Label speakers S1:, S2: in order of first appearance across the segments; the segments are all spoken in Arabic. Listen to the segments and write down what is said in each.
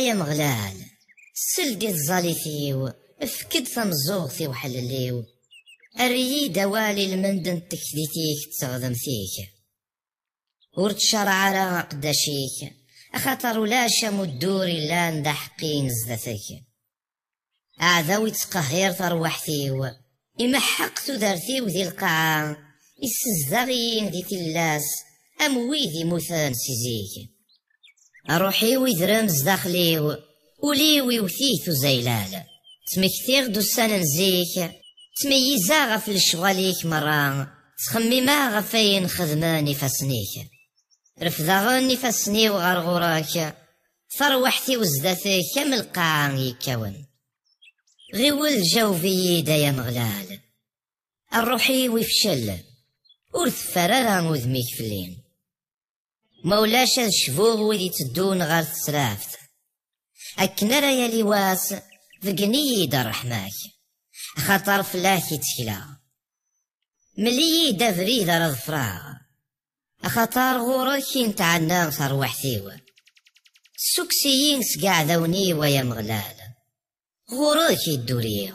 S1: أيا مغلال سلدي الظالثيو افكد تمزوغتي وحلليو أريي دوالي المندن تكديتيك تغضم فيك ور تشرع راه قداشيك لا ولاش مدوري لا ندا حقي نزدتك أعذاوي تقهير ترواحتيو إمحق تدارثيو ذي القاع إسزغين ذي تلاس أمويدي مثان سيزيك روحي يذرم زداخليو وليو زيلال وزيلال دو دوسان نزيك تميزا غف لشغاليك مرة تخميما غفين خدمان نفسنيك رفضا نفسني وغرغوراك فروحتي وزدثي كم القاعن يكون غيول جاو في يا مغلال الروحي ويفشل ورث فرران وذميك فلين مولاش الشفوه وذي تدون غير تسرافت اكنا يا لواس فقني دار حماك خطر فلاك تكلا ملي دافري دار الفراغ خطر غورك عنام صار وحثيو سكسيين سقع ذوني ويا مغلال غورك الدوريغ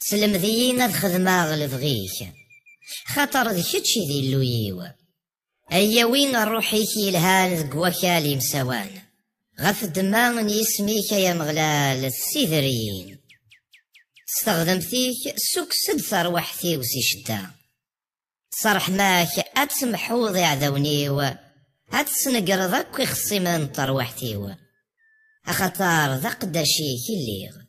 S1: سلم ذينا الخدمة غلف غيك خطر ذي ذي اللويوه أي وين روحي كي الهان لي مسوان غف دمان يسميك يا مغلال السيدريين استخدمتيك سوك سد ثروحتي وزي شدا صرح ماك عذوني و أتسنقر ذاك ويخصي من و أخطار ذا قداشي كي الليغ